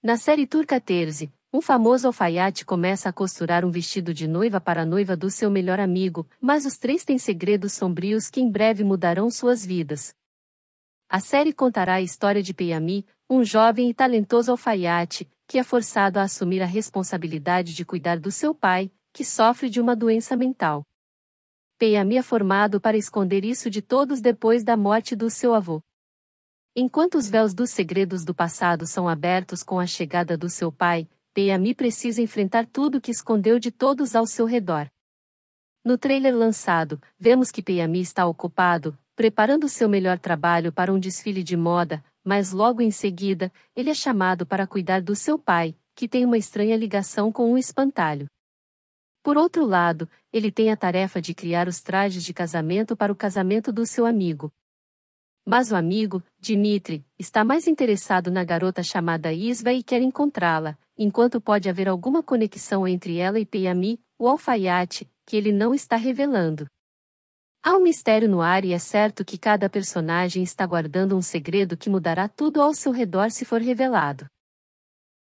Na série turca Terzi, um famoso alfaiate começa a costurar um vestido de noiva para a noiva do seu melhor amigo, mas os três têm segredos sombrios que em breve mudarão suas vidas. A série contará a história de Peyami, um jovem e talentoso alfaiate, que é forçado a assumir a responsabilidade de cuidar do seu pai, que sofre de uma doença mental. Peyami é formado para esconder isso de todos depois da morte do seu avô. Enquanto os véus dos segredos do passado são abertos com a chegada do seu pai, Peyami precisa enfrentar tudo que escondeu de todos ao seu redor. No trailer lançado, vemos que Peyami está ocupado, preparando seu melhor trabalho para um desfile de moda, mas logo em seguida, ele é chamado para cuidar do seu pai, que tem uma estranha ligação com um espantalho. Por outro lado, ele tem a tarefa de criar os trajes de casamento para o casamento do seu amigo. Mas o amigo, Dimitri, está mais interessado na garota chamada Isva e quer encontrá-la, enquanto pode haver alguma conexão entre ela e Peyami, o alfaiate, que ele não está revelando. Há um mistério no ar e é certo que cada personagem está guardando um segredo que mudará tudo ao seu redor se for revelado.